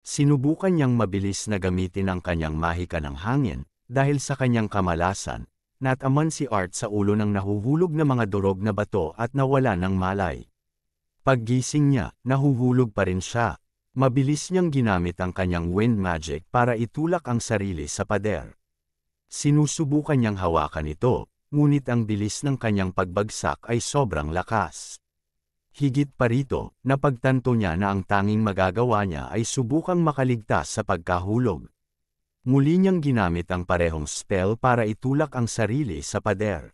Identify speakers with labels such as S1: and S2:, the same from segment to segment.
S1: Sinubukan niyang mabilis na gamitin ang kanyang mahika ng hangin, dahil sa kanyang kamalasan, nataman si Art sa ulo ng nahuhulog na mga durog na bato at nawala ng malay. Paggising niya, nahuhulog pa rin siya. Mabilis niyang ginamit ang kanyang wind magic para itulak ang sarili sa pader. Sinusubukan niyang hawakan ito, ngunit ang bilis ng kanyang pagbagsak ay sobrang lakas. Higit pa rito, napagtanto niya na ang tanging magagawa niya ay subukang makaligtas sa pagkahulog. Muli niyang ginamit ang parehong spell para itulak ang sarili sa pader.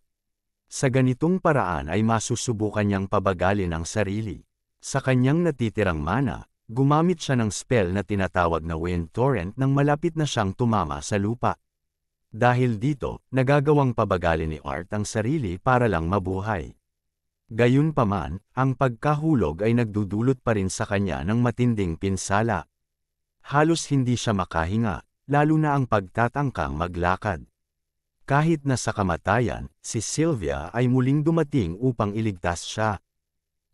S1: Sa ganitong paraan ay masusubukan niyang pabagalin ang sarili. Sa kanyang natitirang mana, gumamit siya ng spell na tinatawag na wind torrent nang malapit na siyang tumama sa lupa. Dahil dito, nagagawang pabagalin ni Art ang sarili para lang mabuhay. Gayunpaman, ang pagkahulog ay nagdudulot pa rin sa kanya ng matinding pinsala. Halos hindi siya makahinga, lalo na ang pagtatangkang maglakad. Kahit na sa kamatayan, si Sylvia ay muling dumating upang iligtas siya.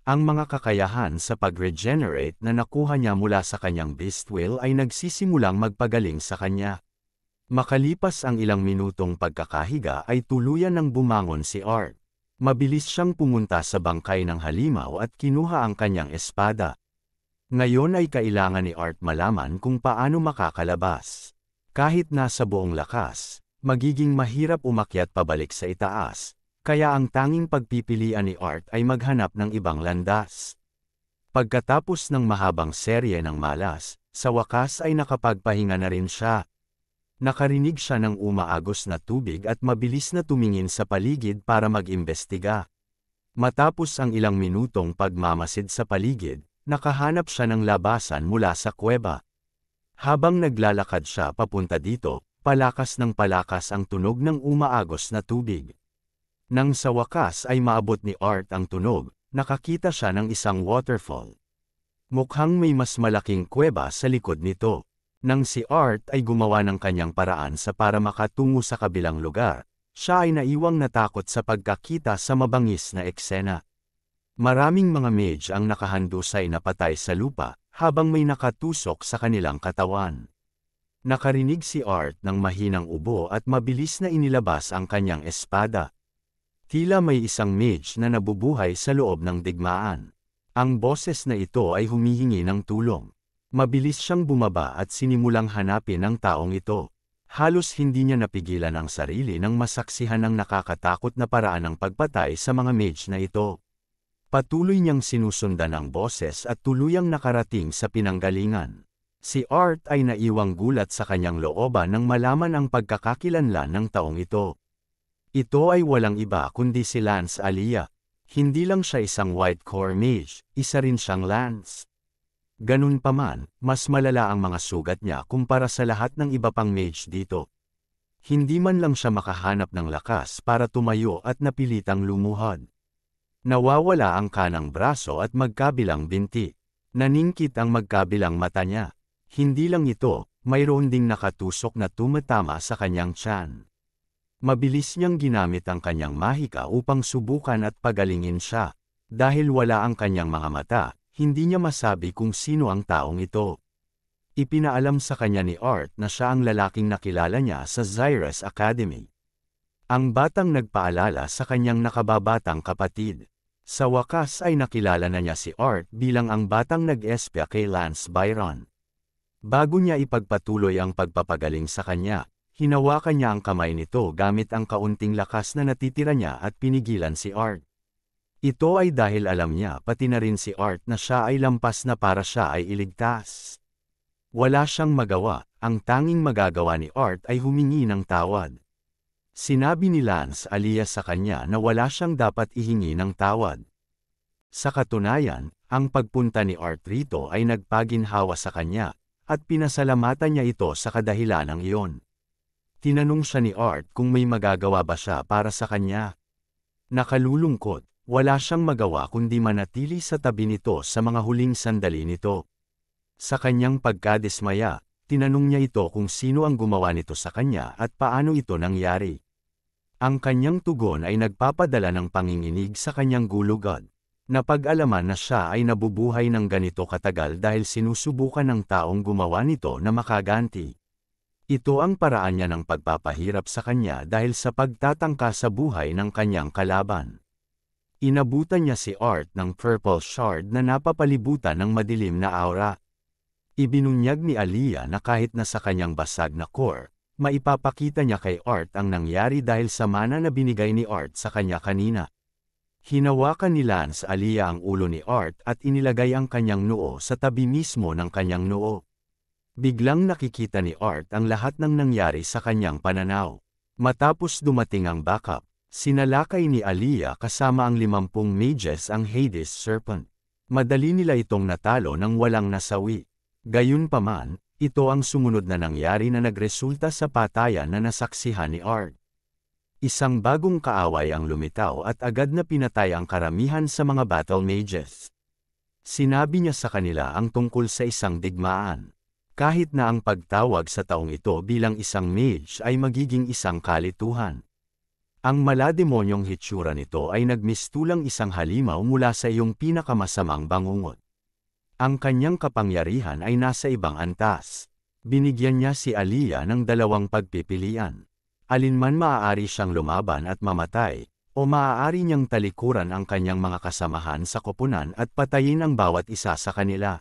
S1: Ang mga kakayahan sa pag-regenerate na nakuha niya mula sa kanyang beast will ay nagsisimulang magpagaling sa kanya. Makalipas ang ilang minutong pagkakahiga ay tuluyan ng bumangon si Art. Mabilis siyang pumunta sa bangkay ng halimaw at kinuha ang kanyang espada. Ngayon ay kailangan ni Art malaman kung paano makakalabas. Kahit nasa buong lakas, magiging mahirap umakyat pabalik sa itaas, kaya ang tanging pagpipilian ni Art ay maghanap ng ibang landas. Pagkatapos ng mahabang serye ng malas, sa wakas ay nakapagpahinga na rin siya nakarinig siya ng umaagos na tubig at mabilis na tumingin sa paligid para mag-imbestiga. Matapos ang ilang minutong pagmamasid sa paligid, nakahanap siya ng labasan mula sa kuweba. Habang naglalakad siya papunta dito, palakas ng palakas ang tunog ng umaagos na tubig. Nang sa wakas ay maabot ni Art ang tunog, nakakita siya ng isang waterfall. Mukhang may mas malaking kuweba sa likod nito. Nang si Art ay gumawa ng kanyang paraan sa para makatungo sa kabilang lugar, siya ay naiwang natakot sa pagkakita sa mabangis na eksena. Maraming mga mage ang nakahandusay na patay sa lupa, habang may nakatusok sa kanilang katawan. Nakarinig si Art ng mahinang ubo at mabilis na inilabas ang kanyang espada. Tila may isang mage na nabubuhay sa loob ng digmaan. Ang boses na ito ay humihingi ng tulong. Mabilis siyang bumaba at sinimulang hanapin ang taong ito. Halos hindi niya napigilan ang sarili nang masaksihan ang nakakatakot na paraan ng pagpatay sa mga mage na ito. Patuloy niyang sinusundan ang boses at tuluyang nakarating sa pinanggalingan. Si Art ay naiwang gulat sa kanyang looban nang malaman ang pagkakakilanlan ng taong ito. Ito ay walang iba kundi si Lance Alia. Hindi lang siya isang white core mage, isa rin siyang Lance. Ganun paman, mas malala ang mga sugat niya kumpara sa lahat ng iba pang mage dito. Hindi man lang siya makahanap ng lakas para tumayo at napilitang lumuhod. Nawawala ang kanang braso at magkabilang binti. Naningkit ang magkabilang mata niya. Hindi lang ito, mayroon ding nakatusok na tumatama sa kanyang tiyan. Mabilis niyang ginamit ang kanyang mahika upang subukan at pagalingin siya. Dahil wala ang kanyang mga mata, hindi niya masabi kung sino ang taong ito. Ipinaalam sa kanya ni Art na siya ang lalaking nakilala niya sa Zyrus Academy. Ang batang nagpaalala sa kanyang nakababatang kapatid. Sa wakas ay nakilala na niya si Art bilang ang batang nag-espya kay Lance Byron. Bago niya ipagpatuloy ang pagpapagaling sa kanya, hinawakan niya ang kamay nito gamit ang kaunting lakas na natitira niya at pinigilan si Art. Ito ay dahil alam niya pati na rin si Art na siya ay lampas na para siya ay iligtas. Wala siyang magawa, ang tanging magagawa ni Art ay humingi ng tawad. Sinabi ni Lance alias sa kanya na wala siyang dapat ihingi ng tawad. Sa katunayan, ang pagpunta ni Art rito ay nagpaginhawa sa kanya, at pinasalamatan niya ito sa ng iyon. Tinanong siya ni Art kung may magagawa ba siya para sa kanya. Nakalulungkot, wala siyang magawa kundi manatili sa tabi nito sa mga huling sandali nito. Sa kanyang pagkadismaya, tinanong niya ito kung sino ang gumawa nito sa kanya at paano ito nangyari. Ang kanyang tugon ay nagpapadala ng panginginig sa kanyang gulugod. Napag-alaman na siya ay nabubuhay ng ganito katagal dahil sinusubukan ng taong gumawa nito na makaganti. Ito ang paraan niya ng pagpapahirap sa kanya dahil sa pagtatangka sa buhay ng kanyang kalaban. Inabutan niya si Art ng purple shard na napapalibutan ng madilim na aura. Ibinunyag ni Aliyah na kahit na sa kanyang basag na core, maipapakita niya kay Art ang nangyari dahil sa mana na binigay ni Art sa kanya kanina. Hinawakan ni Lance Aliyah ang ulo ni Art at inilagay ang kanyang noo sa tabi mismo ng kanyang noo. Biglang nakikita ni Art ang lahat ng nangyari sa kanyang pananaw. Matapos dumating ang backup, Sinalakay ni Alia kasama ang limampung mages ang Hades Serpent. Madali nila itong natalo nang walang nasawi. Gayunpaman, ito ang sumunod na nangyari na nagresulta sa patayan na nasaksihan ni Ard. Isang bagong kaaway ang lumitaw at agad na pinatay ang karamihan sa mga battle mages. Sinabi niya sa kanila ang tungkol sa isang digmaan. Kahit na ang pagtawag sa taong ito bilang isang mage ay magiging isang kalituhan. Ang malademonyong hitsura nito ay nagmistulang isang halimaw mula sa iyong pinakamasamang bangungot. Ang kanyang kapangyarihan ay nasa ibang antas. Binigyan niya si Aliyah ng dalawang pagpipilian. Alinman maaari siyang lumaban at mamatay, o maaari niyang talikuran ang kanyang mga kasamahan sa koponan at patayin ang bawat isa sa kanila.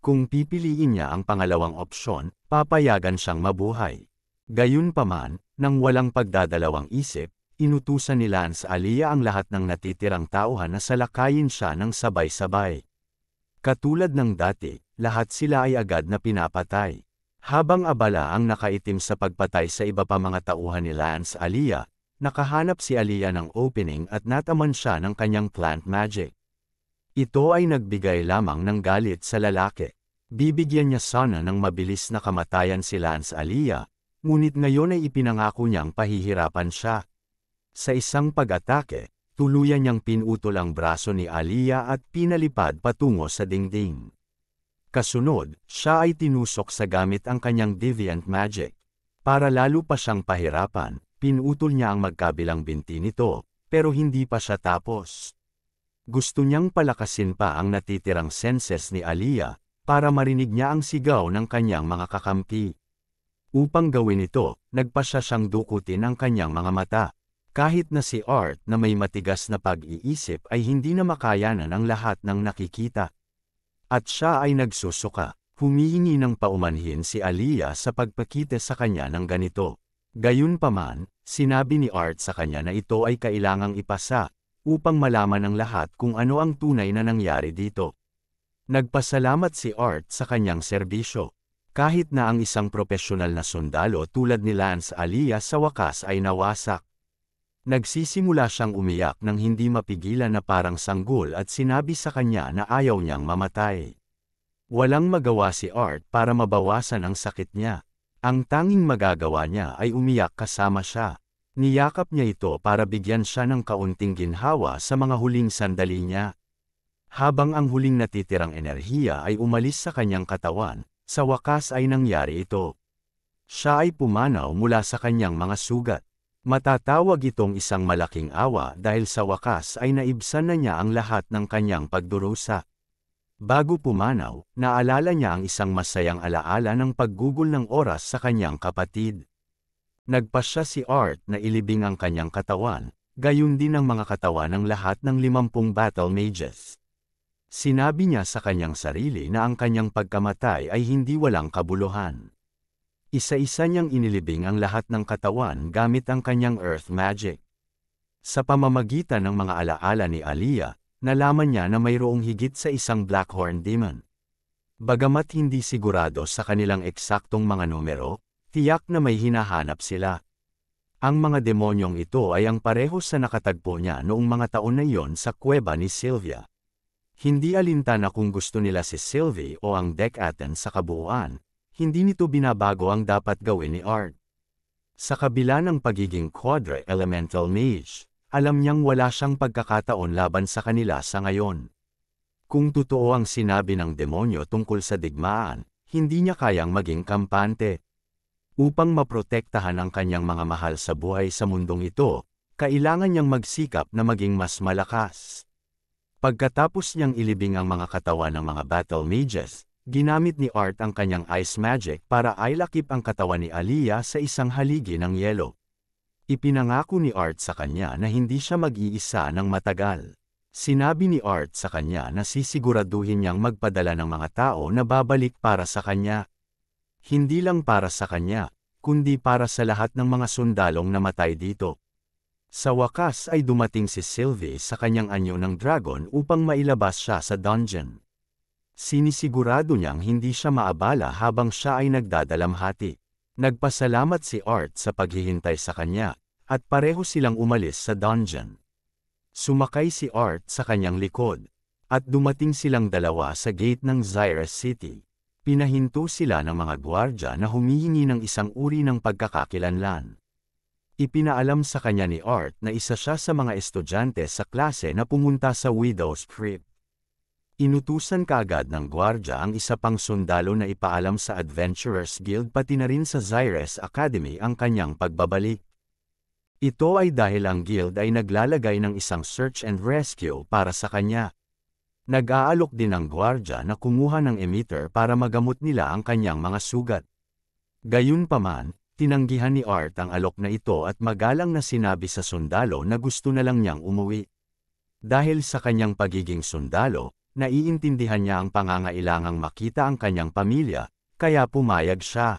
S1: Kung pipiliin niya ang pangalawang opsyon, papayagan siyang mabuhay. Gayunpaman, nang walang pagdadalawang isip, inutusan ni Lance Alia ang lahat ng natitirang tauhan na salakayin siya ng sabay-sabay. Katulad ng dati, lahat sila ay agad na pinapatay. Habang abala ang nakaitim sa pagpatay sa iba pa mga tauhan ni Lance Alia, nakahanap si Alia ng opening at nataman siya ng kanyang plant magic. Ito ay nagbigay lamang ng galit sa lalaki. Bibigyan niya sana ng mabilis na kamatayan si Lance Alia, ngunit ngayon ay ipinangako niyang pahihirapan siya. Sa isang pag-atake, tuluyan niyang pinutol ang braso ni Aliyah at pinalipad patungo sa dingding. Kasunod, siya ay tinusok sa gamit ang kanyang deviant magic. Para lalo pa siyang pahirapan, pinutol niya ang magkabilang binti nito, pero hindi pa siya tapos. Gusto niyang palakasin pa ang natitirang senses ni Aliyah para marinig niya ang sigaw ng kanyang mga kakampi. Upang gawin ito, nagpasya siyang dukutin ang kanyang mga mata, kahit na si Art na may matigas na pag-iisip ay hindi na makayanan ang lahat ng nakikita. At siya ay nagsusuka, humihingi ng paumanhin si Aliyah sa pagpakita sa kanya ng ganito. Gayunpaman, sinabi ni Art sa kanya na ito ay kailangang ipasa, upang malaman ng lahat kung ano ang tunay na nangyari dito. Nagpasalamat si Art sa kanyang serbisyo. Kahit na ang isang propesyonal na sundalo tulad ni Lance Alia sa wakas ay nawasak. Nagsisimula siyang umiyak nang hindi mapigilan na parang sanggol at sinabi sa kanya na ayaw niyang mamatay. Walang magawa si Art para mabawasan ang sakit niya. Ang tanging magagawa niya ay umiyak kasama siya. Niyakap niya ito para bigyan siya ng kaunting ginhawa sa mga huling sandali niya. Habang ang huling natitirang enerhiya ay umalis sa kanyang katawan, sa wakas ay nangyari ito. Siya ay pumanaw mula sa kanyang mga sugat. Matatawag itong isang malaking awa dahil sa wakas ay naibsan na niya ang lahat ng kanyang pagdurusa. Bago pumanaw, naalala niya ang isang masayang alaala ng paggugol ng oras sa kanyang kapatid. Nagpasya si Art na ilibing ang kanyang katawan, gayon din ang mga katawan ng lahat ng limampung battle mages. Sinabi niya sa kanyang sarili na ang kanyang pagkamatay ay hindi walang kabuluhan. Isa-isa niyang inilibing ang lahat ng katawan gamit ang kanyang earth magic. Sa pamamagitan ng mga alaala ni Aliyah, nalaman niya na mayroong higit sa isang Blackhorn Demon. Bagamat hindi sigurado sa kanilang eksaktong mga numero, tiyak na may hinahanap sila. Ang mga demonyong ito ay ang pareho sa nakatagpo niya noong mga taon na iyon sa kuweba ni Sylvia. Hindi alintana kung gusto nila si Sylvie o ang Decaten sa kabuuan, hindi nito binabago ang dapat gawin ni Art. Sa kabila ng pagiging quadre elemental mage, alam niyang wala siyang pagkakataon laban sa kanila sa ngayon. Kung totoo ang sinabi ng demonyo tungkol sa digmaan, hindi niya kayang maging kampante. Upang maprotektahan ang kanyang mga mahal sa buhay sa mundong ito, kailangan niyang magsikap na maging mas malakas. Pagkatapos niyang ilibing ang mga katawan ng mga battle mages, Ginamit ni Art ang kanyang ice magic para ailakip ang katawan ni Aliyah sa isang haligi ng yelo. Ipinangako ni Art sa kanya na hindi siya mag-iisa ng matagal. Sinabi ni Art sa kanya na sisiguraduhin niyang magpadala ng mga tao na babalik para sa kanya. Hindi lang para sa kanya, kundi para sa lahat ng mga sundalong namatay dito. Sa wakas ay dumating si Sylvie sa kanyang anyo ng dragon upang mailabas siya sa dungeon. Sinisigurado niyang hindi siya maabala habang siya ay nagdadalamhati. Nagpasalamat si Art sa paghihintay sa kanya, at pareho silang umalis sa dungeon. Sumakay si Art sa kanyang likod, at dumating silang dalawa sa gate ng Zyrus City. Pinahinto sila ng mga gwardya na humihingi ng isang uri ng pagkakakilanlan. Ipinaalam sa kanya ni Art na isa siya sa mga estudyante sa klase na pumunta sa Widow's Crypt. Inutusan kaagad ng gwardya ang isa pang sundalo na ipaalam sa Adventurers Guild pati na rin sa Zyres Academy ang kanyang pagbabalik. Ito ay dahil ang guild ay naglalagay ng isang search and rescue para sa kanya. Nag-aalok din ang gwardya na kumuha ng emitter para magamot nila ang kanyang mga sugat. Gayunpaman, tinanggihan ni Art ang alok na ito at magalang na sinabi sa sundalo na gusto na lang niyang umuwi. Dahil sa kanyang pagiging sundalo, naiintindihan niya ang pangangailangang makita ang kanyang pamilya, kaya pumayag siya.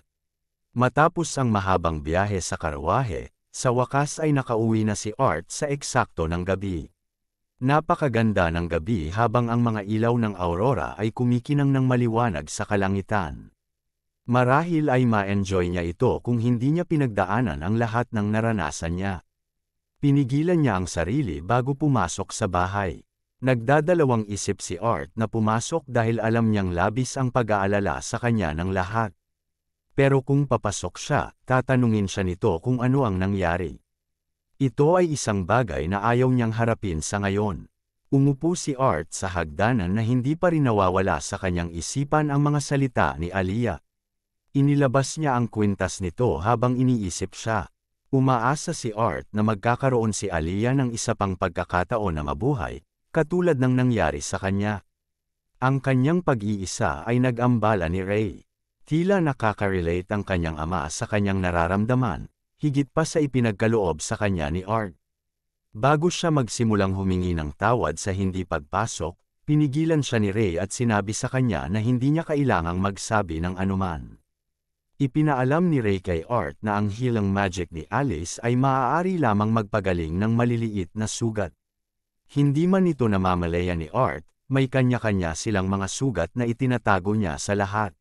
S1: Matapos ang mahabang biyahe sa karwahe, sa wakas ay nakauwi na si Art sa eksakto ng gabi. Napakaganda ng gabi habang ang mga ilaw ng aurora ay kumikinang ng maliwanag sa kalangitan. Marahil ay ma-enjoy niya ito kung hindi niya pinagdaanan ang lahat ng naranasan niya. Pinigilan niya ang sarili bago pumasok sa bahay. Nagdadalawang isip si Art na pumasok dahil alam niyang labis ang pag-aalala sa kanya ng lahat. Pero kung papasok siya, tatanungin siya nito kung ano ang nangyari. Ito ay isang bagay na ayaw niyang harapin sa ngayon. Umupo si Art sa hagdanan na hindi pa rin nawawala sa kanyang isipan ang mga salita ni Aliyah. Inilabas niya ang kwintas nito habang iniisip siya. Umaasa si Art na magkakaroon si Aliyah ng isa pang pagkakataon na mabuhay, katulad ng nangyari sa kanya. Ang kanyang pag-iisa ay nag-ambala ni Ray. Tila nakaka-relate ang kanyang ama sa kanyang nararamdaman, higit pa sa ipinagkaloob sa kanya ni Art. Bago siya magsimulang humingi ng tawad sa hindi pagpasok, pinigilan siya ni Ray at sinabi sa kanya na hindi niya kailangang magsabi ng anuman. Ipinaalam ni Ray kay Art na ang hilang magic ni Alice ay maaari lamang magpagaling ng maliliit na sugat. Hindi man ito namamalayan ni Art, may kanya-kanya silang mga sugat na itinatago niya sa lahat.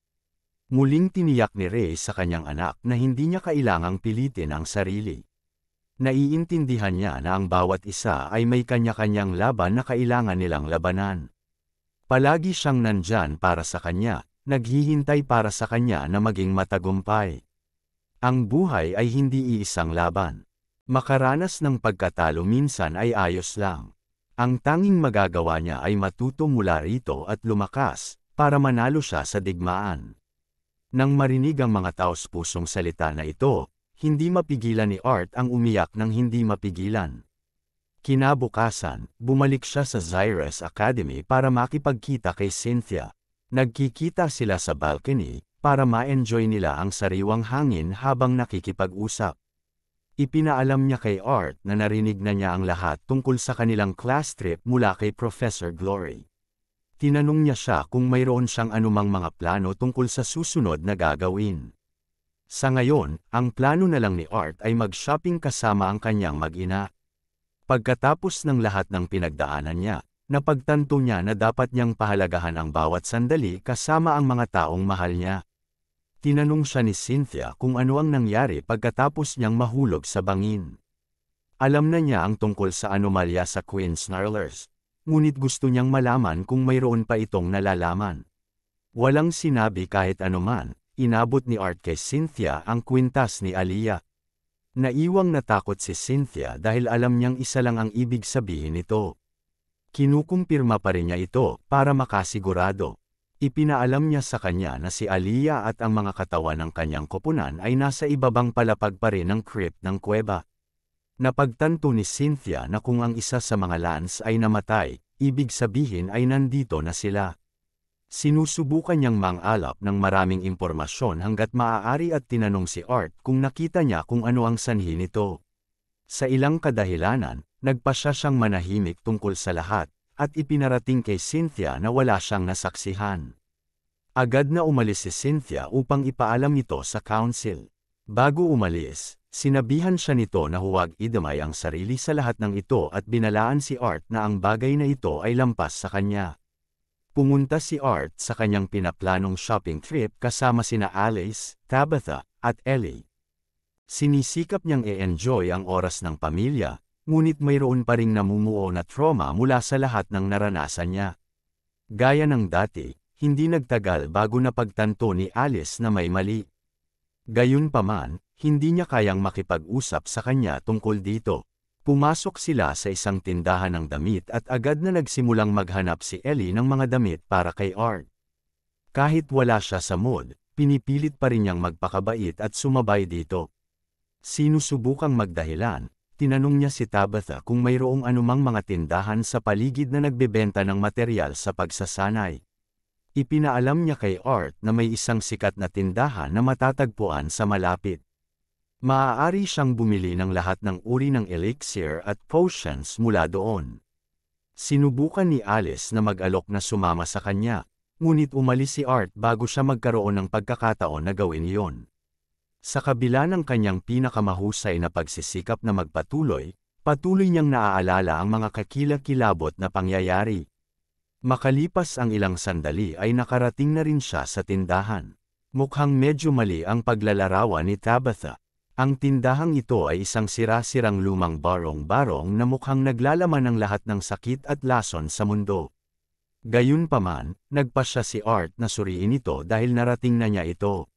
S1: Muling tiniyak ni Ray sa kanyang anak na hindi niya kailangang pilitin ang sarili. Naiintindihan niya na ang bawat isa ay may kanya-kanyang laban na kailangan nilang labanan. Palagi siyang nandyan para sa kanya, naghihintay para sa kanya na maging matagumpay. Ang buhay ay hindi iisang laban. Makaranas ng pagkatalo minsan ay ayos lang. Ang tanging magagawa niya ay matuto mula rito at lumakas, para manalo siya sa digmaan. Nang marinig ang mga taos-pusong salita na ito, hindi mapigilan ni Art ang umiyak ng hindi mapigilan. Kinabukasan, bumalik siya sa Zyrus Academy para makipagkita kay Cynthia. Nagkikita sila sa balcony, para ma-enjoy nila ang sariwang hangin habang nakikipag-usap. Ipinaalam niya kay Art na narinig na niya ang lahat tungkol sa kanilang class trip mula kay Professor Glory. Tinanong niya siya kung mayroon siyang anumang mga plano tungkol sa susunod na gagawin. Sa ngayon, ang plano na lang ni Art ay mag-shopping kasama ang kanyang mag-ina. Pagkatapos ng lahat ng pinagdaanan niya, napagtanto niya na dapat niyang pahalagahan ang bawat sandali kasama ang mga taong mahal niya. Tinanong siya ni Cynthia kung ano ang nangyari pagkatapos niyang mahulog sa bangin. Alam na niya ang tungkol sa anomalya sa Queen Snarlers, ngunit gusto niyang malaman kung mayroon pa itong nalalaman. Walang sinabi kahit anuman, inabot ni Art kay Cynthia ang kwintas ni Aliyah. Naiwang natakot si Cynthia dahil alam niyang isa lang ang ibig sabihin nito. Kinukumpirma pa rin niya ito para makasigurado. Ipinaalam niya sa kanya na si Aliyah at ang mga katawan ng kanyang koponan ay nasa ibabang palapag pa rin ng crypt ng kuweba. Napagtanto ni Cynthia na kung ang isa sa mga Lance ay namatay, ibig sabihin ay nandito na sila. Sinusubukan niyang mangalap ng maraming impormasyon hanggat maaari at tinanong si Art kung nakita niya kung ano ang sanhi nito. Sa ilang kadahilanan, nagpasya siyang manahimik tungkol sa lahat, at ipinarating kay Cynthia na wala siyang nasaksihan. Agad na umalis si Cynthia upang ipaalam ito sa council. Bago umalis, sinabihan siya nito na huwag idamay ang sarili sa lahat ng ito at binalaan si Art na ang bagay na ito ay lampas sa kanya. Pumunta si Art sa kanyang pinaplanong shopping trip kasama sina Alice, Tabitha, at Ellie. Sinisikap niyang i-enjoy ang oras ng pamilya, ngunit mayroon pa ring namumuo na trauma mula sa lahat ng naranasan niya. Gaya ng dati, hindi nagtagal bago napagtanto ni Alice na may mali. Gayunpaman, hindi niya kayang makipag-usap sa kanya tungkol dito. Pumasok sila sa isang tindahan ng damit at agad na nagsimulang maghanap si Ellie ng mga damit para kay Art. Kahit wala siya sa mood, pinipilit pa rin niyang magpakabait at sumabay dito. Sinusubukang magdahilan, tinanong niya si Tabitha kung mayroong anumang mga tindahan sa paligid na nagbebenta ng material sa pagsasanay. Ipinaalam niya kay Art na may isang sikat na tindahan na matatagpuan sa malapit. Maaari siyang bumili ng lahat ng uri ng elixir at potions mula doon. Sinubukan ni Alice na mag-alok na sumama sa kanya, ngunit umalis si Art bago siya magkaroon ng pagkakataon na gawin iyon. Sa kabila ng kanyang pinakamahusay na pagsisikap na magpatuloy, patuloy niyang naaalala ang mga kakilakilabot na pangyayari. Makalipas ang ilang sandali ay nakarating na rin siya sa tindahan. Mukhang medyo mali ang paglalarawan ni Tabitha. Ang tindahang ito ay isang sirasirang lumang barong-barong na mukhang naglalaman ng lahat ng sakit at lason sa mundo. Gayunpaman, nagpa siya si Art na suriin ito dahil narating na niya ito.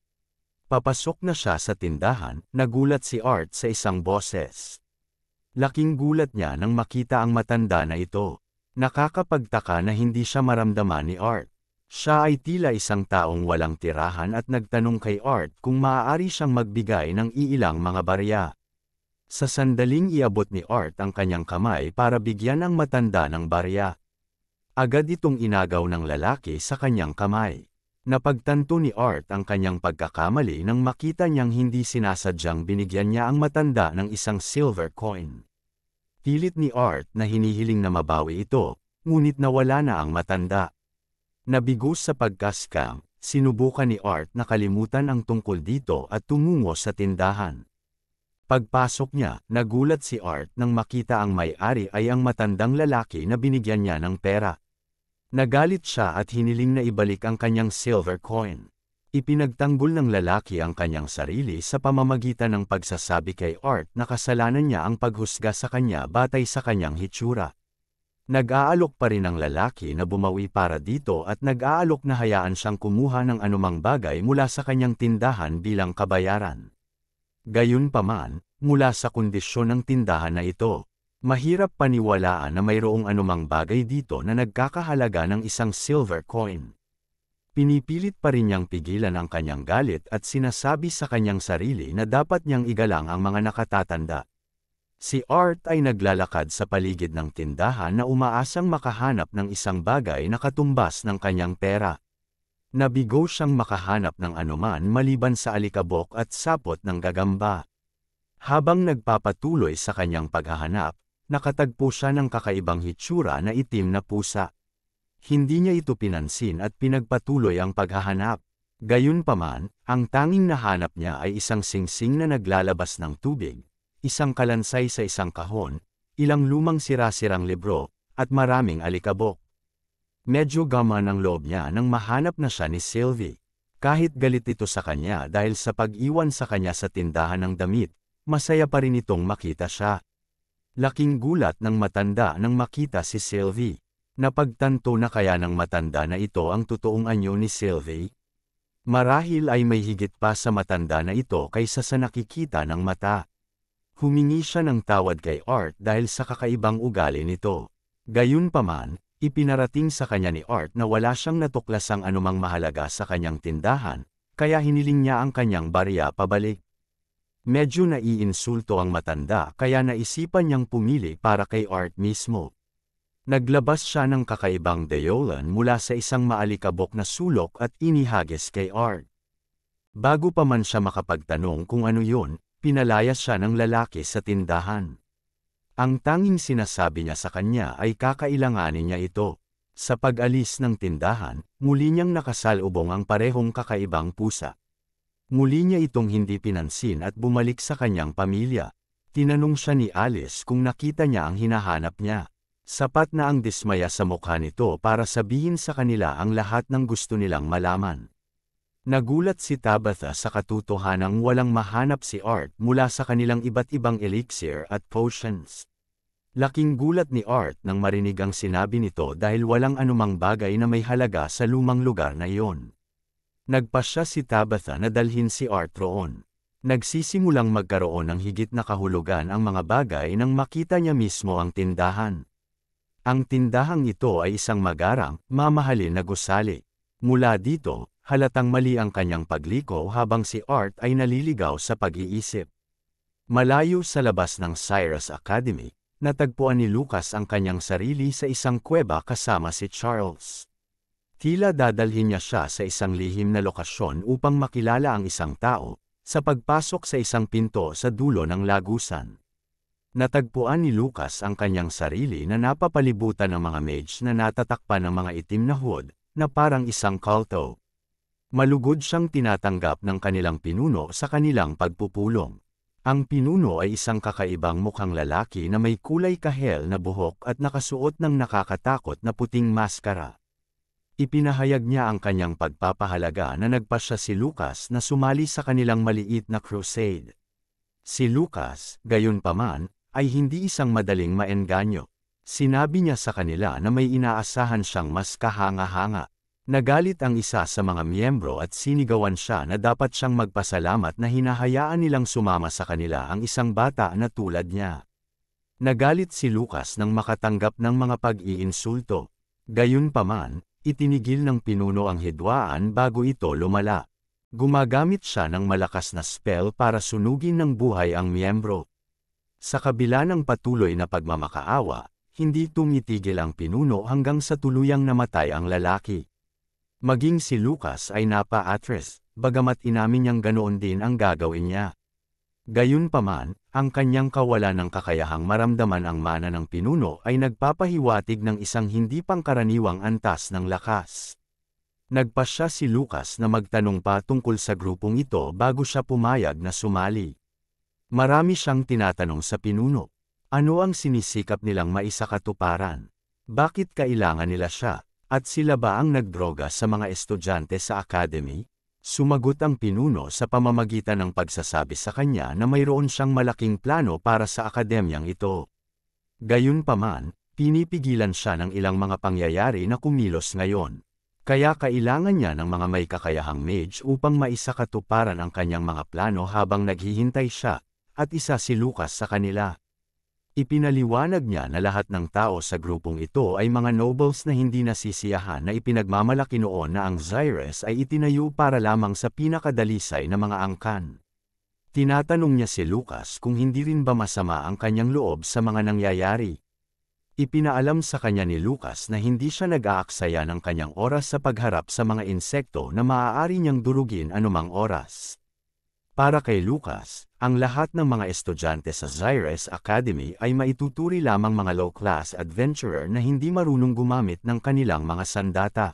S1: Papasok na siya sa tindahan, nagulat si Art sa isang boses. Laking gulat niya nang makita ang matanda na ito. Nakakapagtaka na hindi siya maramdaman ni Art. Siya ay tila isang taong walang tirahan at nagtanong kay Art kung maaari siyang magbigay ng iilang mga barya. Sa sandaling iabot ni Art ang kanyang kamay para bigyan ang matanda ng barya. Agad itong inagaw ng lalaki sa kanyang kamay. Napagtanto ni Art ang kanyang pagkakamali nang makita niyang hindi sinasadyang binigyan niya ang matanda ng isang silver coin. Pilit ni Art na hinihiling na mabawi ito, ngunit nawala na ang matanda. Nabigo sa pagkaskam, sinubukan ni Art na kalimutan ang tungkol dito at tumungo sa tindahan. Pagpasok niya, nagulat si Art nang makita ang may-ari ay ang matandang lalaki na binigyan niya ng pera. Nagalit siya at hiniling na ibalik ang kanyang silver coin. Ipinagtanggol ng lalaki ang kanyang sarili sa pamamagitan ng pagsasabi kay Art na kasalanan niya ang paghusga sa kanya batay sa kanyang hitsura. Nag-aalok pa rin ang lalaki na bumawi para dito at nag-aalok na hayaan siyang kumuha ng anumang bagay mula sa kanyang tindahan bilang kabayaran. Gayunpaman, mula sa kondisyon ng tindahan na ito, Mahirap paniwalaan na mayroong anumang bagay dito na nagkakahalaga ng isang silver coin. Pinipilit pa rin niyang pigilan ang kanyang galit at sinasabi sa kanyang sarili na dapat niyang igalang ang mga nakatatanda. Si Art ay naglalakad sa paligid ng tindahan na umaasang makahanap ng isang bagay na katumbas ng kanyang pera. Nabigo siyang makahanap ng anuman maliban sa alikabok at sapot ng gagamba. Habang nagpapatuloy sa kanyang paghahanap, nakatagpo siya ng kakaibang hitsura na itim na pusa. Hindi niya ito pinansin at pinagpatuloy ang paghahanap. Gayunpaman, ang tanging nahanap niya ay isang singsing na naglalabas ng tubig, isang kalansay sa isang kahon, ilang lumang sirasirang libro, at maraming alikabok. Medyo gama ng loob niya nang mahanap na siya ni Sylvie. Kahit galit ito sa kanya dahil sa pag-iwan sa kanya sa tindahan ng damit, masaya pa rin itong makita siya. Laking gulat ng matanda nang makita si Sylvie. Napagtanto na kaya ng matanda na ito ang totoong anyo ni Sylvie? Marahil ay may higit pa sa matanda na ito kaysa sa nakikita ng mata. Humingi siya ng tawad kay Art dahil sa kakaibang ugali nito. Gayunpaman, ipinarating sa kanya ni Art na wala siyang natuklasang anumang mahalaga sa kanyang tindahan, kaya hiniling niya ang kanyang barya pabalik. Medyo naiinsulto ang matanda kaya naisipan niyang pumili para kay Art mismo. Naglabas siya ng kakaibang deyolan mula sa isang maalikabok na sulok at inihagis kay Art. Bago pa man siya makapagtanong kung ano yun, pinalayas siya ng lalaki sa tindahan. Ang tanging sinasabi niya sa kanya ay kakailanganin niya ito. Sa pag-alis ng tindahan, muli niyang nakasalubong ang parehong kakaibang pusa. Muli niya itong hindi pinansin at bumalik sa kanyang pamilya. Tinanong siya ni Alice kung nakita niya ang hinahanap niya. Sapat na ang dismaya sa mukha nito para sabihin sa kanila ang lahat ng gusto nilang malaman. Nagulat si Tabitha sa katutuhanang walang mahanap si Art mula sa kanilang iba't ibang elixir at potions. Laking gulat ni Art nang marinig ang sinabi nito dahil walang anumang bagay na may halaga sa lumang lugar na iyon nagpasya si Tabatha na dalhin si Art Nagsisimulang magkaroon ng higit na kahulugan ang mga bagay nang makita niya mismo ang tindahan. Ang tindahang ito ay isang magarang, mamahalin na gusali. Mula dito, halatang mali ang kanyang pagliko habang si Art ay naliligaw sa pag-iisip. Malayo sa labas ng Cyrus Academy, natagpuan ni Lucas ang kanyang sarili sa isang kuweba kasama si Charles. Tila dadalhin niya siya sa isang lihim na lokasyon upang makilala ang isang tao, sa pagpasok sa isang pinto sa dulo ng lagusan. Natagpuan ni Lucas ang kanyang sarili na napapalibutan ng mga mage na natatakpan ng mga itim na hood, na parang isang kalto. Malugod siyang tinatanggap ng kanilang pinuno sa kanilang pagpupulong. Ang pinuno ay isang kakaibang mukhang lalaki na may kulay kahel na buhok at nakasuot ng nakakatakot na puting maskara. Ipinahayag niya ang kanyang pagpapahalaga na nagpasya si Lucas na sumali sa kanilang maliit na crusade. Si Lucas, gayunpaman, ay hindi isang madaling maengganyo. Sinabi niya sa kanila na may inaasahan siyang mas kahanga-hanga. Nagalit ang isa sa mga miyembro at sinigawan siya na dapat siyang magpasalamat na hinahayaan nilang sumama sa kanila ang isang bata na tulad niya. Nagalit si Lucas nang makatanggap ng mga pag-iinsulto. Gayunpaman, itinigil ng pinuno ang hidwaan bago ito lumala. Gumagamit siya ng malakas na spell para sunugin ng buhay ang miyembro. Sa kabila ng patuloy na pagmamakaawa, hindi tumitigil ang pinuno hanggang sa tuluyang namatay ang lalaki. Maging si Lucas ay napa-atres, bagamat inamin niyang ganoon din ang gagawin niya. Gayunpaman, ang kanyang kawalan ng kakayahang maramdaman ang mana ng pinuno ay nagpapahiwatig ng isang hindi pangkaraniwang antas ng lakas. Nagpasya si Lucas na magtanong pa tungkol sa grupong ito bago siya pumayag na sumali. Marami siyang tinatanong sa pinuno. Ano ang sinisikap nilang maisakatuparan? Bakit kailangan nila siya? At sila ba ang nagdroga sa mga estudyante sa academy? Sumagot ang pinuno sa pamamagitan ng pagsasabi sa kanya na mayroon siyang malaking plano para sa akademyang ito. Gayunpaman, pinipigilan siya ng ilang mga pangyayari na kumilos ngayon. Kaya kailangan niya ng mga may kakayahang mage upang maisakatuparan ang kanyang mga plano habang naghihintay siya, at isa si Lucas sa kanila. Ipinaliwanag niya na lahat ng tao sa grupong ito ay mga nobles na hindi nasisiyahan na ipinagmamalaki noon na ang Xyres ay itinayo para lamang sa pinakadalisay na mga angkan. Tinatanong niya si Lucas kung hindi rin ba masama ang kanyang loob sa mga nangyayari. Ipinaalam sa kanya ni Lucas na hindi siya nag-aaksaya ng kanyang oras sa pagharap sa mga insekto na maaari niyang durugin anumang oras. Para kay Lucas, ang lahat ng mga estudyante sa Xyres Academy ay maituturi lamang mga low-class adventurer na hindi marunong gumamit ng kanilang mga sandata.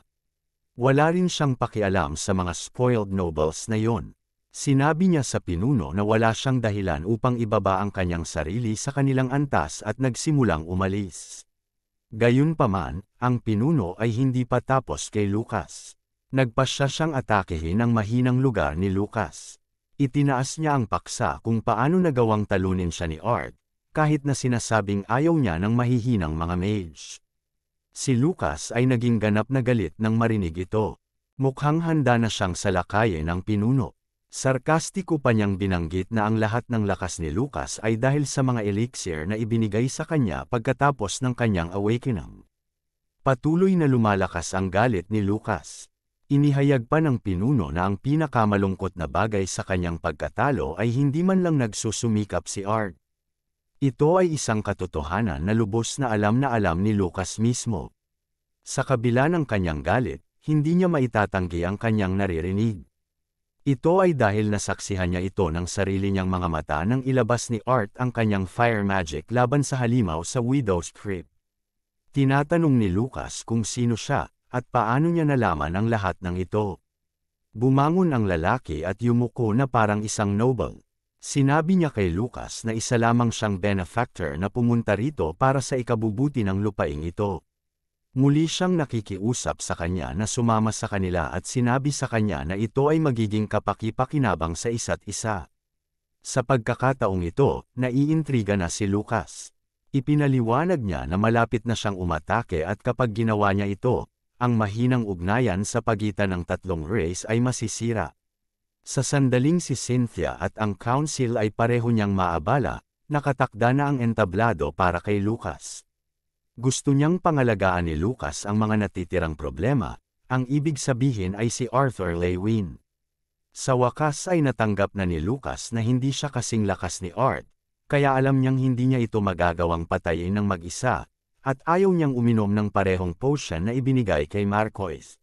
S1: Wala rin siyang pakialam sa mga spoiled nobles na yon. Sinabi niya sa pinuno na wala siyang dahilan upang ibaba ang kanyang sarili sa kanilang antas at nagsimulang umalis. Gayunpaman, ang pinuno ay hindi pa tapos kay Lucas. Nagpasya siyang atakehin ang mahinang lugar ni Lucas. Itinaas niya ang paksa kung paano nagawang talunin siya ni Art, kahit na sinasabing ayaw niya ng mahihinang mga mage. Si Lucas ay naging ganap na galit nang marinig ito. Mukhang handa na siyang salakayin ng pinuno. Sarkastiko pa niyang binanggit na ang lahat ng lakas ni Lucas ay dahil sa mga elixir na ibinigay sa kanya pagkatapos ng kanyang awakening. Patuloy na lumalakas ang galit ni Lucas. Inihayag pa ng pinuno na ang pinakamalungkot na bagay sa kanyang pagkatalo ay hindi man lang nagsusumikap si Art. Ito ay isang katotohanan na lubos na alam na alam ni Lucas mismo. Sa kabila ng kanyang galit, hindi niya maitatanggi ang kanyang naririnig. Ito ay dahil nasaksihan niya ito ng sarili niyang mga mata nang ilabas ni Art ang kanyang fire magic laban sa halimaw sa Widow's Crypt. Tinatanong ni Lucas kung sino siya, at paano niya nalaman ang lahat ng ito? Bumangon ang lalaki at yumuko na parang isang noble. Sinabi niya kay Lucas na isa lamang siyang benefactor na pumunta rito para sa ikabubuti ng lupaing ito. Muli siyang nakikiusap sa kanya na sumama sa kanila at sinabi sa kanya na ito ay magiging kapakipakinabang sa isa't isa. Sa pagkakataong ito, naiintriga na si Lucas. Ipinaliwanag niya na malapit na siyang umatake at kapag ginawa niya ito, ang mahinang ugnayan sa pagitan ng tatlong race ay masisira. Sa sandaling si Cynthia at ang council ay pareho niyang maabala, nakatakda na ang entablado para kay Lucas. Gusto niyang pangalagaan ni Lucas ang mga natitirang problema, ang ibig sabihin ay si Arthur Lewin. Sa wakas ay natanggap na ni Lucas na hindi siya kasing lakas ni Art, kaya alam niyang hindi niya ito magagawang patayin ng mag-isa, at ayaw niyang uminom ng parehong potion na ibinigay kay Marcos.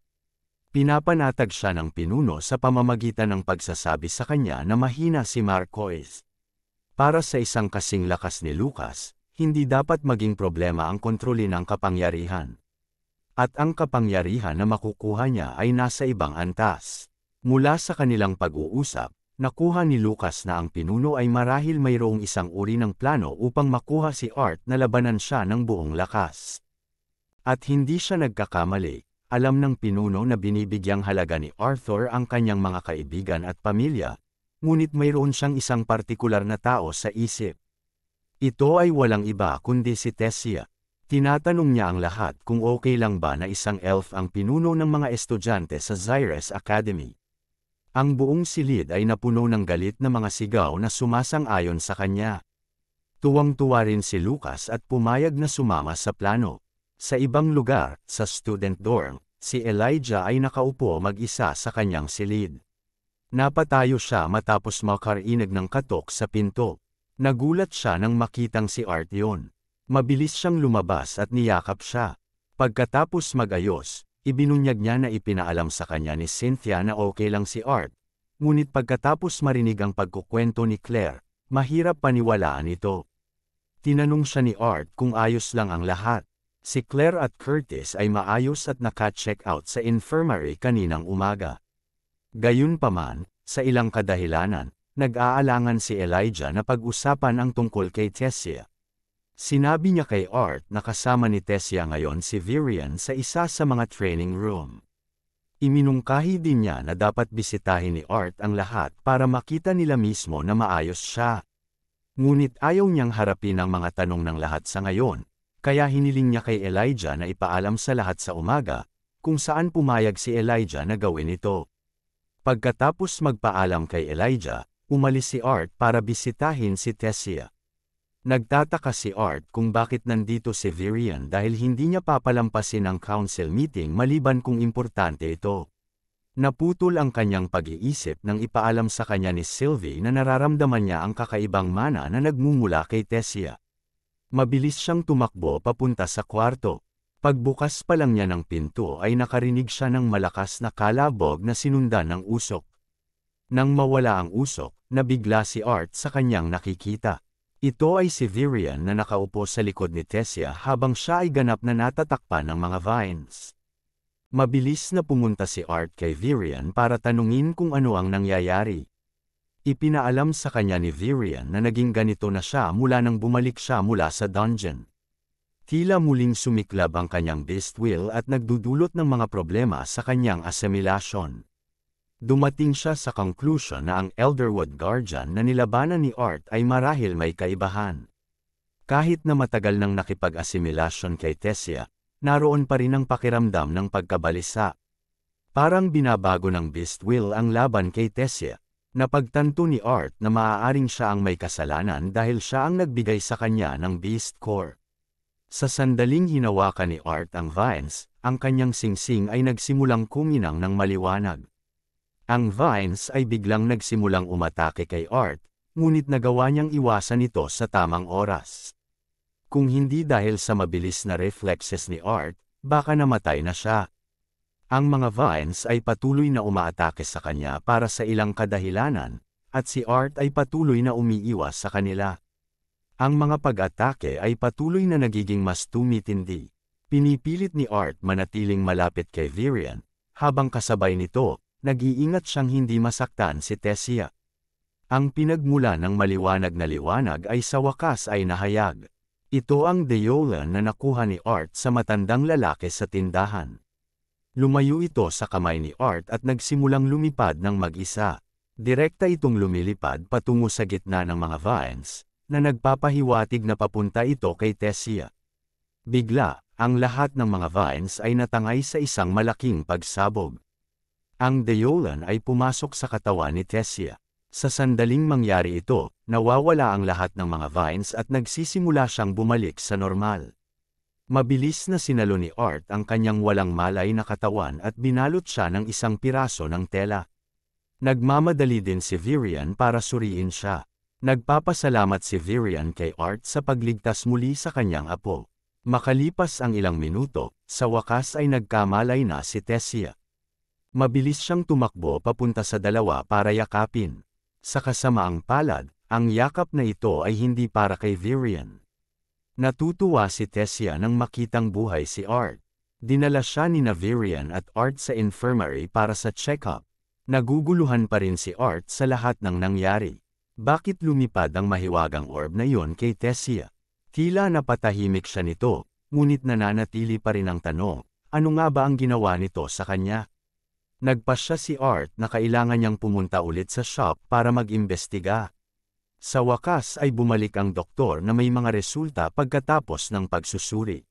S1: Pinapanatag siya ng pinuno sa pamamagitan ng pagsasabi sa kanya na mahina si Marcos. Para sa isang kasing lakas ni Lucas, hindi dapat maging problema ang kontrolin ng kapangyarihan. At ang kapangyarihan na makukuha niya ay nasa ibang antas. Mula sa kanilang pag-uusap, nakuha ni Lucas na ang pinuno ay marahil mayroong isang uri ng plano upang makuha si Art na labanan siya ng buong lakas. At hindi siya nagkakamali, alam ng pinuno na binibigyang halaga ni Arthur ang kanyang mga kaibigan at pamilya, ngunit mayroon siyang isang partikular na tao sa isip. Ito ay walang iba kundi si Tessia. Tinatanong niya ang lahat kung okay lang ba na isang elf ang pinuno ng mga estudyante sa Zyres Academy. Ang buong silid ay napuno ng galit na mga sigaw na sumasang-ayon sa kanya. Tuwang-tuwa rin si Lucas at pumayag na sumama sa plano. Sa ibang lugar, sa student dorm, si Elijah ay nakaupo mag-isa sa kanyang silid. Napatayo siya matapos makarinag ng katok sa pinto. Nagulat siya nang makitang si Art yon. Mabilis siyang lumabas at niyakap siya. Pagkatapos magayos, ibinunyag niya na ipinaalam sa kanya ni Cynthia na okay lang si Art. Ngunit pagkatapos marinig ang pagkukwento ni Claire, mahirap paniwalaan ito. Tinanong siya ni Art kung ayos lang ang lahat. Si Claire at Curtis ay maayos at naka-check out sa infirmary kaninang umaga. Gayunpaman, sa ilang kadahilanan, nag-aalangan si Elijah na pag-usapan ang tungkol kay Tessia. Sinabi niya kay Art na kasama ni Tessia ngayon si Virian sa isa sa mga training room. Iminungkahi din niya na dapat bisitahin ni Art ang lahat para makita nila mismo na maayos siya. Ngunit ayaw niyang harapin ang mga tanong ng lahat sa ngayon, kaya hiniling niya kay Elijah na ipaalam sa lahat sa umaga, kung saan pumayag si Elijah na gawin ito. Pagkatapos magpaalam kay Elijah, umalis si Art para bisitahin si Tessia. Nagtataka si Art kung bakit nandito si Virian dahil hindi niya papalampasin ang council meeting maliban kung importante ito. Naputol ang kanyang pag-iisip nang ipaalam sa kanya ni Sylvie na nararamdaman niya ang kakaibang mana na nagmumula kay Tessia. Mabilis siyang tumakbo papunta sa kwarto. Pagbukas pa lang niya ng pinto ay nakarinig siya ng malakas na kalabog na sinundan ng usok. Nang mawala ang usok, nabigla si Art sa kanyang nakikita. Ito ay si Virian na nakaupo sa likod ni Tessia habang siya ay ganap na natatakpan ng mga vines. Mabilis na pumunta si Art kay Virian para tanungin kung ano ang nangyayari. Ipinaalam sa kanya ni Virian na naging ganito na siya mula nang bumalik siya mula sa dungeon. Tila muling sumiklab ang kanyang beast will at nagdudulot ng mga problema sa kanyang assimilation dumating siya sa conclusion na ang Elderwood Guardian na nilabanan ni Art ay marahil may kaibahan. Kahit na matagal nang nakipag assimilation kay Tessia, naroon pa rin ang pakiramdam ng pagkabalisa. Parang binabago ng Beast Will ang laban kay Tessia. Napagtanto ni Art na maaaring siya ang may kasalanan dahil siya ang nagbigay sa kanya ng Beast Core. Sa sandaling hinawakan ni Art ang vines, ang kanyang singsing ay nagsimulang kuminang ng maliwanag. Ang Vines ay biglang nagsimulang umatake kay Art, ngunit nagawa niyang iwasan ito sa tamang oras. Kung hindi dahil sa mabilis na reflexes ni Art, baka namatay na siya. Ang mga vines ay patuloy na umaatake sa kanya para sa ilang kadahilanan, at si Art ay patuloy na umiiwas sa kanila. Ang mga pag-atake ay patuloy na nagiging mas tumitindi. Pinipilit ni Art manatiling malapit kay Virian, habang kasabay nito, nag-iingat siyang hindi masaktan si Tessia. Ang pinagmula ng maliwanag na liwanag ay sa wakas ay nahayag. Ito ang deyola na nakuha ni Art sa matandang lalaki sa tindahan. Lumayo ito sa kamay ni Art at nagsimulang lumipad ng mag-isa. Direkta itong lumilipad patungo sa gitna ng mga vines, na nagpapahiwatig na papunta ito kay Tessia. Bigla, ang lahat ng mga vines ay natangay sa isang malaking pagsabog. Ang Deolan ay pumasok sa katawan ni Tessia. Sa sandaling mangyari ito, nawawala ang lahat ng mga vines at nagsisimula siyang bumalik sa normal. Mabilis na sinalo ni Art ang kanyang walang malay na katawan at binalot siya ng isang piraso ng tela. Nagmamadali din si Virian para suriin siya. Nagpapasalamat si Virian kay Art sa pagligtas muli sa kanyang apo. Makalipas ang ilang minuto, sa wakas ay nagkamalay na si Tessia. Mabilis siyang tumakbo papunta sa dalawa para yakapin. Sa kasamaang palad, ang yakap na ito ay hindi para kay Virian. Natutuwa si Tessia nang makitang buhay si Art. Dinala siya ni Navirian at Art sa infirmary para sa check-up. Naguguluhan pa rin si Art sa lahat ng nangyari. Bakit lumipad ang mahiwagang orb na yon kay Tessia? Tila napatahimik siya nito, ngunit nananatili pa rin ang tanong, ano nga ba ang ginawa nito sa kanya? Nagpasya si Art na kailangan niyang pumunta ulit sa shop para mag-imbestiga. Sa wakas ay bumalik ang doktor na may mga resulta pagkatapos ng pagsusuri.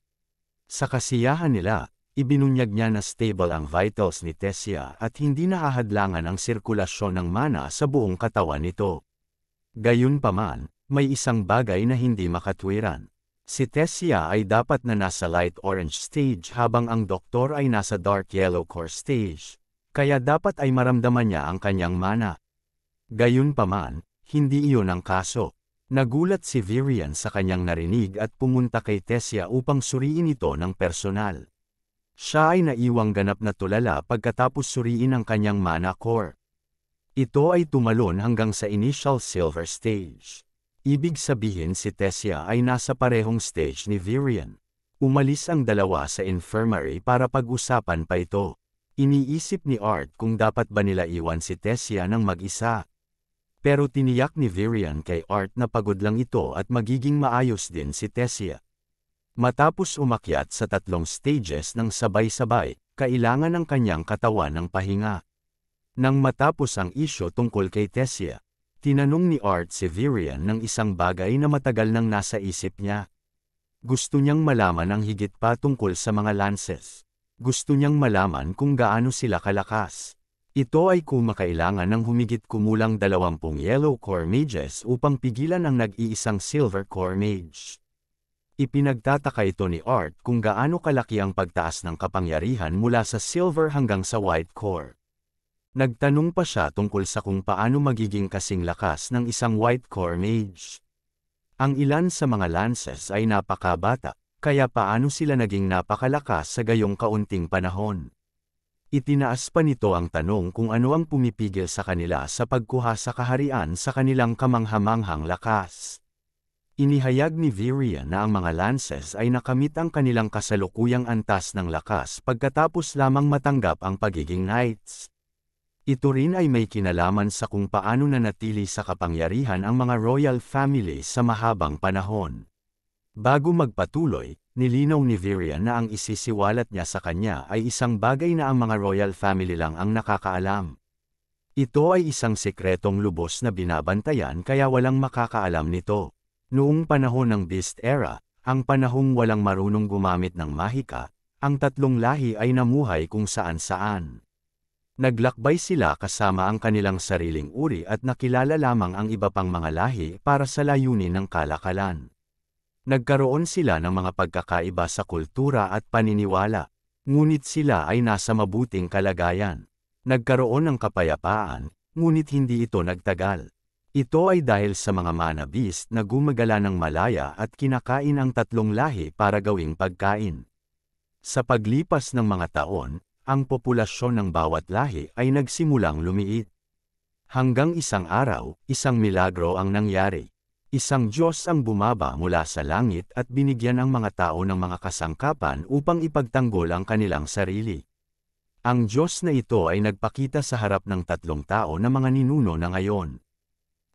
S1: Sa kasiyahan nila, ibinunyag niya na stable ang vitals ni Tessia at hindi nahahadlangan ang sirkulasyon ng mana sa buong katawan nito. Gayunpaman, may isang bagay na hindi makatwiran. Si Tessia ay dapat na nasa light orange stage habang ang doktor ay nasa dark yellow core stage kaya dapat ay maramdaman niya ang kanyang mana. Gayunpaman, hindi iyon ang kaso. Nagulat si Virian sa kanyang narinig at pumunta kay Tessia upang suriin ito ng personal. Siya ay naiwang ganap na tulala pagkatapos suriin ang kanyang mana core. Ito ay tumalon hanggang sa initial silver stage. Ibig sabihin si Tessia ay nasa parehong stage ni Virian. Umalis ang dalawa sa infirmary para pag-usapan pa ito. Iniisip ni Art kung dapat ba nila iwan si Tessia ng mag-isa. Pero tiniyak ni Virian kay Art na pagod lang ito at magiging maayos din si Tessia. Matapos umakyat sa tatlong stages ng sabay-sabay, kailangan ng kanyang katawan ng pahinga. Nang matapos ang isyo tungkol kay Tessia, tinanong ni Art si Virian ng isang bagay na matagal nang nasa isip niya. Gusto niyang malaman ang higit pa tungkol sa mga lances gusto niyang malaman kung gaano sila kalakas. Ito ay kumakailangan ng humigit kumulang 20 yellow core mages upang pigilan ang nag-iisang silver core mage. Ipinagtataka ito ni Art kung gaano kalaki ang pagtaas ng kapangyarihan mula sa silver hanggang sa white core. Nagtanong pa siya tungkol sa kung paano magiging kasing lakas ng isang white core mage. Ang ilan sa mga lances ay napakabata, kaya paano sila naging napakalakas sa gayong kaunting panahon? Itinaas pa nito ang tanong kung ano ang pumipigil sa kanila sa pagkuha sa kaharian sa kanilang kamanghamanghang lakas. Inihayag ni Viria na ang mga lances ay nakamit ang kanilang kasalukuyang antas ng lakas pagkatapos lamang matanggap ang pagiging knights. Ito rin ay may kinalaman sa kung paano nanatili sa kapangyarihan ang mga royal family sa mahabang panahon. Bago magpatuloy, nilinaw ni Viria na ang isisiwalat niya sa kanya ay isang bagay na ang mga royal family lang ang nakakaalam. Ito ay isang sekretong lubos na binabantayan kaya walang makakaalam nito. Noong panahon ng Beast Era, ang panahong walang marunong gumamit ng mahika, ang tatlong lahi ay namuhay kung saan-saan. Naglakbay sila kasama ang kanilang sariling uri at nakilala lamang ang iba pang mga lahi para sa layunin ng kalakalan. Nagkaroon sila ng mga pagkakaiba sa kultura at paniniwala, ngunit sila ay nasa mabuting kalagayan. Nagkaroon ng kapayapaan, ngunit hindi ito nagtagal. Ito ay dahil sa mga manabis na gumagala ng malaya at kinakain ang tatlong lahi para gawing pagkain. Sa paglipas ng mga taon, ang populasyon ng bawat lahi ay nagsimulang lumiit. Hanggang isang araw, isang milagro ang nangyari. Isang Diyos ang bumaba mula sa langit at binigyan ang mga tao ng mga kasangkapan upang ipagtanggol ang kanilang sarili. Ang Diyos na ito ay nagpakita sa harap ng tatlong tao na mga ninuno na ngayon.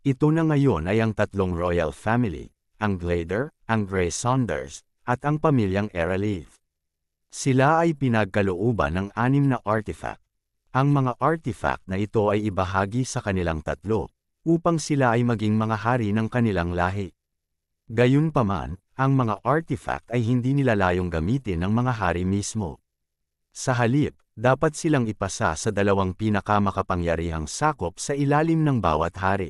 S1: Ito na ngayon ay ang tatlong royal family, ang Glader, ang Gray Saunders, at ang pamilyang Eralief. Sila ay pinagkalooban ng anim na artifact. Ang mga artifact na ito ay ibahagi sa kanilang tatlo, upang sila ay maging mga hari ng kanilang lahi. Gayunpaman, ang mga artifact ay hindi nilalayong gamitin ng mga hari mismo. Sa halip, dapat silang ipasa sa dalawang pinakamakapangyarihang sakop sa ilalim ng bawat hari.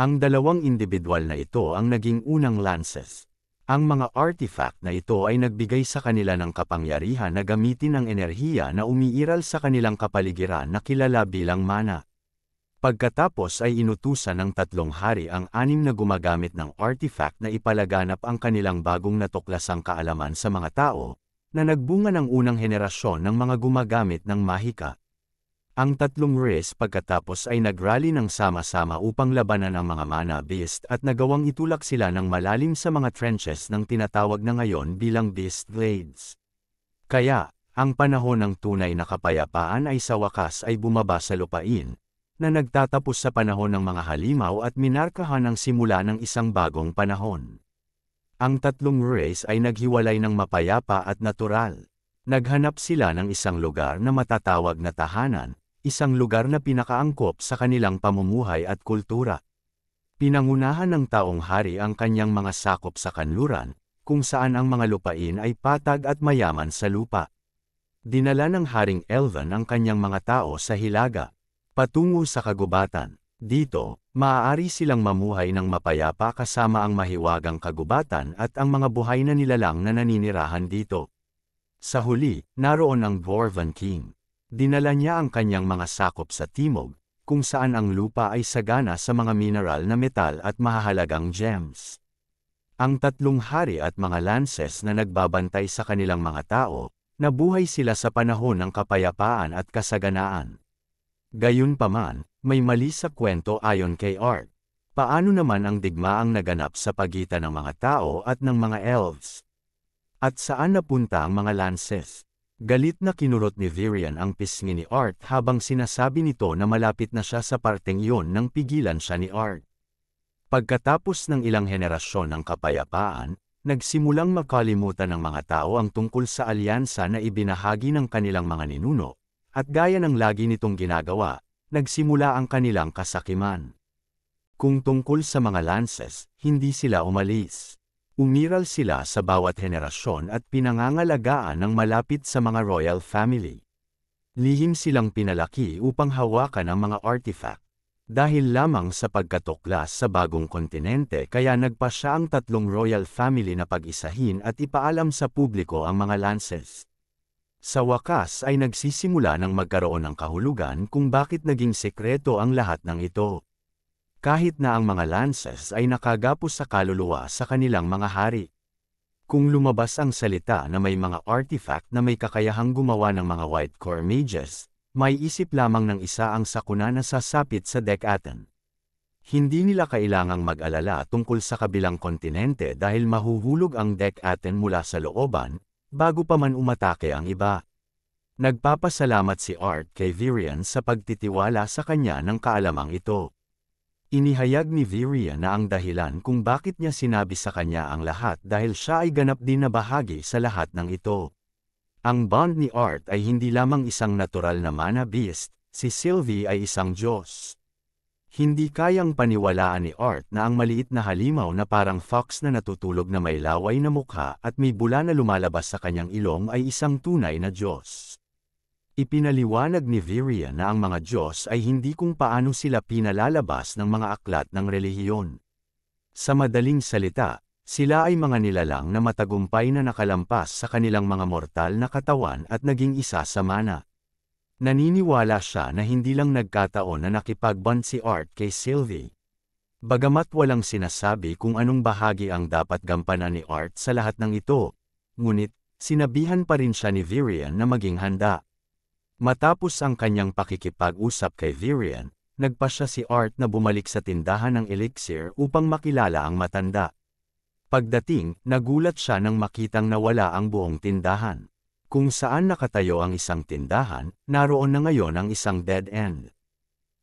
S1: Ang dalawang individual na ito ang naging unang lances. Ang mga artifact na ito ay nagbigay sa kanila ng kapangyarihan na gamitin ang enerhiya na umiiral sa kanilang kapaligiran na kilala bilang mana. Pagkatapos ay inutusan ng tatlong hari ang anim na gumagamit ng artifact na ipalaganap ang kanilang bagong natuklasang kaalaman sa mga tao, na nagbunga ng unang henerasyon ng mga gumagamit ng mahika. Ang tatlong res pagkatapos ay nagrally ng sama-sama upang labanan ang mga mana beast at nagawang itulak sila ng malalim sa mga trenches ng tinatawag na ngayon bilang beast glades. Kaya, ang panahon ng tunay na kapayapaan ay sa wakas ay bumaba sa lupain, na nagtatapos sa panahon ng mga halimaw at minarkahan ang simula ng isang bagong panahon. Ang tatlong race ay naghiwalay ng mapayapa at natural. Naghanap sila ng isang lugar na matatawag na tahanan, isang lugar na pinakaangkop sa kanilang pamumuhay at kultura. Pinangunahan ng taong hari ang kanyang mga sakop sa kanluran, kung saan ang mga lupain ay patag at mayaman sa lupa. Dinala ng Haring Elven ang kanyang mga tao sa Hilaga, patungo sa kagubatan. Dito, maaari silang mamuhay ng mapayapa kasama ang mahiwagang kagubatan at ang mga buhay na nilalang na naninirahan dito. Sa huli, naroon ang Dwarven King. Dinala niya ang kanyang mga sakop sa timog, kung saan ang lupa ay sagana sa mga mineral na metal at mahahalagang gems. Ang tatlong hari at mga lances na nagbabantay sa kanilang mga tao, nabuhay sila sa panahon ng kapayapaan at kasaganaan. Gayunpaman, may mali sa kwento ayon kay Art. Paano naman ang digmaang naganap sa pagitan ng mga tao at ng mga elves? At saan napunta ang mga lances? Galit na kinurot ni Virian ang pisngi ni Art habang sinasabi nito na malapit na siya sa parteng iyon nang pigilan siya ni Art. Pagkatapos ng ilang henerasyon ng kapayapaan, nagsimulang makalimutan ng mga tao ang tungkol sa alyansa na ibinahagi ng kanilang mga ninuno, at gaya ng lagi nitong ginagawa, nagsimula ang kanilang kasakiman. Kung tungkol sa mga lances, hindi sila umalis. Umiral sila sa bawat henerasyon at pinangangalagaan ng malapit sa mga royal family. Lihim silang pinalaki upang hawakan ang mga artifact. Dahil lamang sa pagkatuklas sa bagong kontinente kaya nagpa siya ang tatlong royal family na pag-isahin at ipaalam sa publiko ang mga lances. Sa wakas ay nagsisimula ng magkaroon ng kahulugan kung bakit naging sekreto ang lahat ng ito. Kahit na ang mga lances ay nakagapos sa kaluluwa sa kanilang mga hari. Kung lumabas ang salita na may mga artifact na may kakayahang gumawa ng mga white core mages, may isip lamang ng isa ang sakuna na sasapit sa deck Decatan. Hindi nila kailangang mag-alala tungkol sa kabilang kontinente dahil mahuhulog ang deck Decatan mula sa looban, bago pa man umatake ang iba. Nagpapasalamat si Art kay Virian sa pagtitiwala sa kanya ng kaalamang ito. Inihayag ni Virian na ang dahilan kung bakit niya sinabi sa kanya ang lahat dahil siya ay ganap din na bahagi sa lahat ng ito. Ang bond ni Art ay hindi lamang isang natural na mana beast, si Sylvie ay isang Diyos. Hindi kayang paniwalaan ni Art na ang maliit na halimaw na parang fox na natutulog na may laway na mukha at may bula na lumalabas sa kanyang ilong ay isang tunay na Diyos. Ipinaliwanag ni Viria na ang mga Diyos ay hindi kung paano sila pinalalabas ng mga aklat ng relihiyon. Sa madaling salita, sila ay mga nilalang na matagumpay na nakalampas sa kanilang mga mortal na katawan at naging isa sa mana. Naniniwala siya na hindi lang nagkataon na nakipagban si Art kay Sylvie. Bagamat walang sinasabi kung anong bahagi ang dapat gampanan ni Art sa lahat ng ito, ngunit sinabihan pa rin siya ni Virian na maging handa. Matapos ang kanyang pakikipag-usap kay Virian, nagpa siya si Art na bumalik sa tindahan ng elixir upang makilala ang matanda. Pagdating, nagulat siya nang makitang nawala ang buong tindahan. Kung saan nakatayo ang isang tindahan, naroon na ngayon ang isang dead end.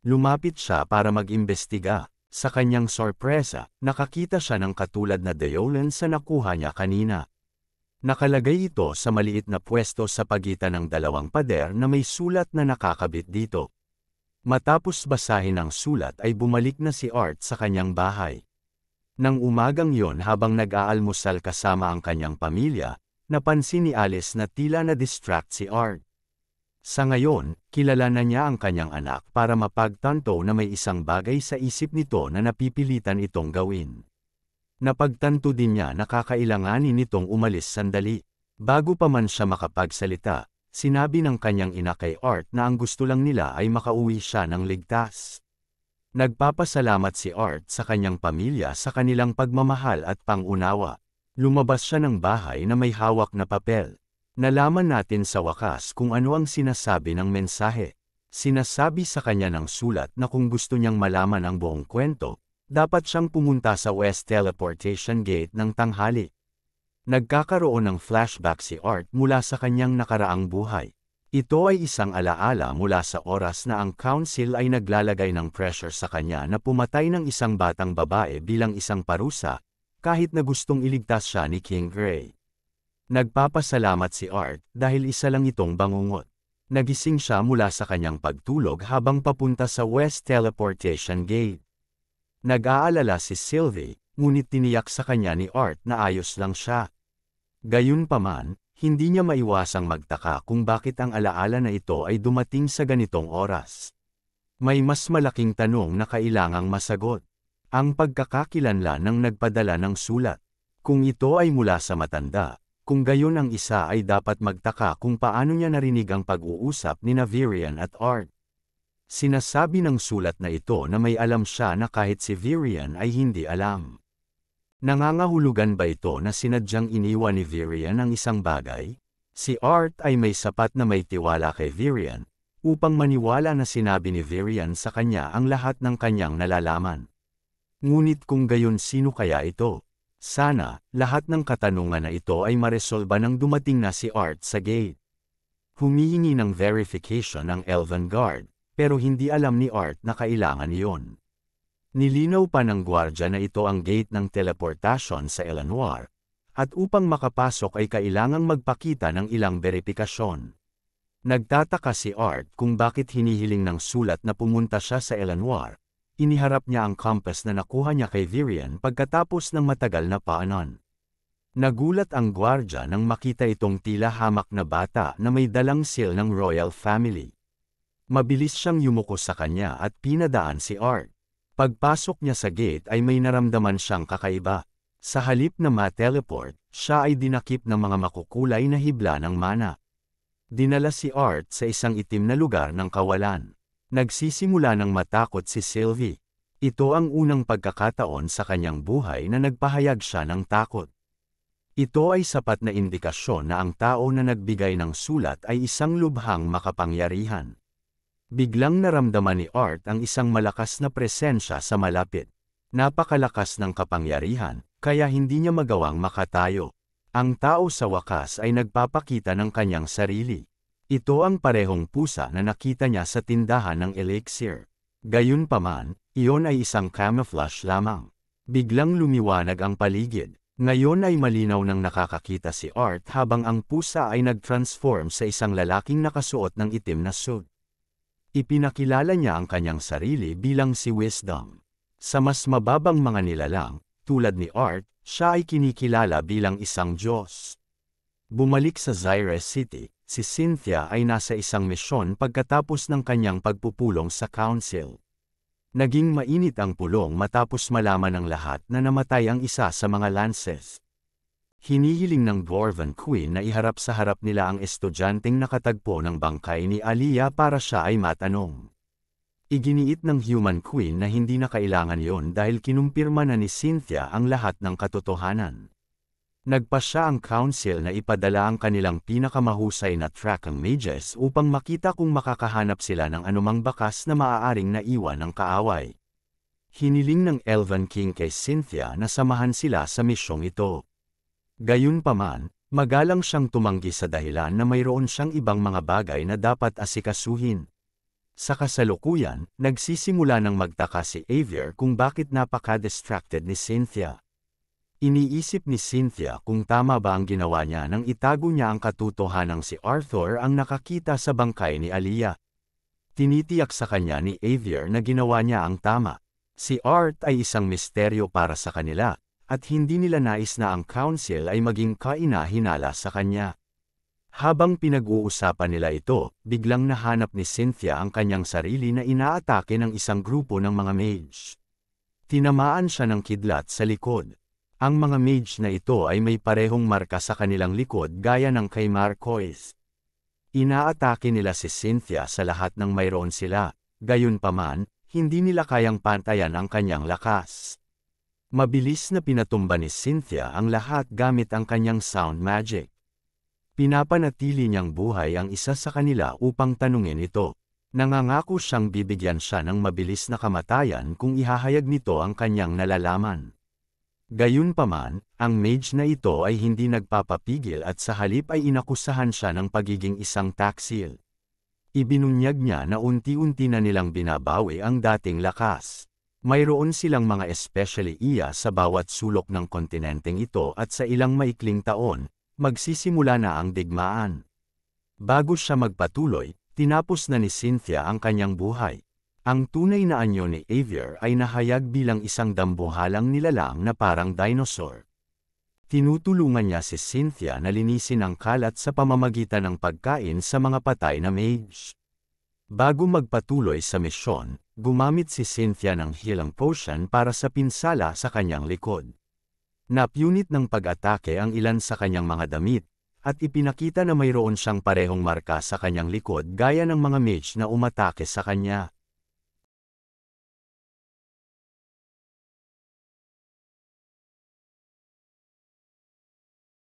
S1: Lumapit siya para mag-imbestiga. Sa kanyang sorpresa, nakakita siya ng katulad na deolen sa nakuha niya kanina. Nakalagay ito sa maliit na pwesto sa pagitan ng dalawang pader na may sulat na nakakabit dito. Matapos basahin ang sulat ay bumalik na si Art sa kanyang bahay. Nang umagang yon habang nag-aalmusal kasama ang kanyang pamilya, napansin ni Alice na tila na distract si Art. Sa ngayon, kilala na niya ang kanyang anak para mapagtanto na may isang bagay sa isip nito na napipilitan itong gawin. Napagtanto din niya na kakailanganin nitong umalis sandali. Bago pa man siya makapagsalita, sinabi ng kanyang ina kay Art na ang gusto lang nila ay makauwi siya ng ligtas. Nagpapasalamat si Art sa kanyang pamilya sa kanilang pagmamahal at pangunawa. Lumabas siya ng bahay na may hawak na papel. Nalaman natin sa wakas kung ano ang sinasabi ng mensahe. Sinasabi sa kanya ng sulat na kung gusto niyang malaman ang buong kwento, dapat siyang pumunta sa West Teleportation Gate ng tanghali. Nagkakaroon ng flashback si Art mula sa kanyang nakaraang buhay. Ito ay isang alaala mula sa oras na ang council ay naglalagay ng pressure sa kanya na pumatay ng isang batang babae bilang isang parusa kahit na gustong iligtas siya ni King Gray. Nagpapasalamat si Art dahil isa lang itong bangungot. Nagising siya mula sa kanyang pagtulog habang papunta sa West Teleportation Gate. Nag-aalala si Sylvie, ngunit tiniyak sa kanya ni Art na ayos lang siya. Gayunpaman, hindi niya maiwasang magtaka kung bakit ang alaala na ito ay dumating sa ganitong oras. May mas malaking tanong na kailangang masagot. Ang pagkakakilanla ng nagpadala ng sulat. Kung ito ay mula sa matanda, kung gayon ang isa ay dapat magtaka kung paano niya narinig ang pag-uusap ni Navirian at Art. Sinasabi ng sulat na ito na may alam siya na kahit si Virian ay hindi alam. Nangangahulugan ba ito na sinadyang iniwan ni Virian ang isang bagay? Si Art ay may sapat na may tiwala kay Virian, upang maniwala na sinabi ni Virian sa kanya ang lahat ng kanyang nalalaman. Ngunit kung gayon sino kaya ito? Sana, lahat ng katanungan na ito ay maresolba nang dumating na si Art sa gate. Humihingi ng verification ang Elven Guard, pero hindi alam ni Art na kailangan iyon. Nilinaw pa ng gwardya na ito ang gate ng teleportasyon sa Elanoir, at upang makapasok ay kailangang magpakita ng ilang beripikasyon. Nagtataka si Art kung bakit hinihiling ng sulat na pumunta siya sa Elanoir, iniharap niya ang compass na nakuha niya kay Virian pagkatapos ng matagal na paanon. Nagulat ang gwardya nang makita itong tila hamak na bata na may dalang seal ng royal family. Mabilis siyang yumuko sa kanya at pinadaan si Art. Pagpasok niya sa gate ay may naramdaman siyang kakaiba. Sa halip na ma-teleport, siya ay dinakip ng mga makukulay na hibla ng mana. Dinala si Art sa isang itim na lugar ng kawalan. Nagsisimula ng matakot si Sylvie. Ito ang unang pagkakataon sa kanyang buhay na nagpahayag siya ng takot. Ito ay sapat na indikasyon na ang tao na nagbigay ng sulat ay isang lubhang makapangyarihan. Biglang naramdaman ni Art ang isang malakas na presensya sa malapit. Napakalakas ng kapangyarihan, kaya hindi niya magawang makatayo. Ang tao sa wakas ay nagpapakita ng kanyang sarili. Ito ang parehong pusa na nakita niya sa tindahan ng elixir. Gayunpaman, iyon ay isang camouflage lamang. Biglang lumiwanag ang paligid. Ngayon ay malinaw ng nakakakita si Art habang ang pusa ay nag-transform sa isang lalaking nakasuot ng itim na suit. Ipinakilala niya ang kanyang sarili bilang si Wisdom. Sa mas mababang mga nilalang, tulad ni Art, siya ay kinikilala bilang isang Diyos. Bumalik sa Zyra City, si Cynthia ay nasa isang misyon pagkatapos ng kanyang pagpupulong sa council. Naging mainit ang pulong matapos malaman ng lahat na namatay ang isa sa mga lances. Hinihiling ng Dwarven Queen na iharap sa harap nila ang estudyanteng nakatagpo ng bangkay ni Alia para siya ay matanong. Iginiit ng Human Queen na hindi na kailangan yon dahil kinumpirma na ni Cynthia ang lahat ng katotohanan. Nagpasya ang council na ipadala ang kanilang pinakamahusay na tracking ang mages upang makita kung makakahanap sila ng anumang bakas na maaaring naiwan ng kaaway. Hiniling ng Elvan King kay Cynthia na samahan sila sa misyong ito. Gayunpaman, Magalang siyang tumanggi sa dahilan na mayroon siyang ibang mga bagay na dapat asikasuhin. Sa kasalukuyan, nagsisimula ng magtaka si Xavier kung bakit napaka-distracted ni Cynthia. Iniisip ni Cynthia kung tama ba ang ginawa niya nang itago niya ang katotohanang si Arthur ang nakakita sa bangkay ni Aliyah. Tinitiyak sa kanya ni Xavier na ginawa niya ang tama. Si Art ay isang misteryo para sa kanila, at hindi nila nais na ang council ay maging kainahinala sa kanya. Habang pinag-uusapan nila ito, biglang nahanap ni Cynthia ang kanyang sarili na inaatake ng isang grupo ng mga mage. Tinamaan siya ng kidlat sa likod. Ang mga mage na ito ay may parehong marka sa kanilang likod gaya ng kay Marcois. Inaatake nila si Cynthia sa lahat ng mayroon sila, gayunpaman, hindi nila kayang pantayan ang kanyang lakas. Mabilis na pinatumba ni Cynthia ang lahat gamit ang kanyang sound magic. Pinapanatili niyang buhay ang isa sa kanila upang tanungin ito. Nangangako siyang bibigyan siya ng mabilis na kamatayan kung ihahayag nito ang kanyang nalalaman. Gayunpaman, ang mage na ito ay hindi nagpapapigil at sa halip ay inakusahan siya ng pagiging isang taxil. Ibinunyag niya na unti-unti na nilang binabawi ang dating lakas. Mayroon silang mga especially iya sa bawat sulok ng kontinenteng ito at sa ilang maikling taon, magsisimula na ang digmaan. Bago siya magpatuloy, tinapos na ni Cynthia ang kanyang buhay, ang tunay na anyo ni Avier ay nahayag bilang isang dambuhalang nilalang na parang dinosaur. Tinutulungan niya si Cynthia na linisin ang kalat sa pamamagitan ng pagkain sa mga patay na mage. Bago magpatuloy sa misyon, gumamit si Cynthia ng healing potion para sa pinsala sa kanyang likod. Napunit ng pag-atake ang ilan sa kanyang mga damit, at ipinakita na mayroon siyang parehong marka sa kanyang likod gaya ng mga mage na umatake sa kanya.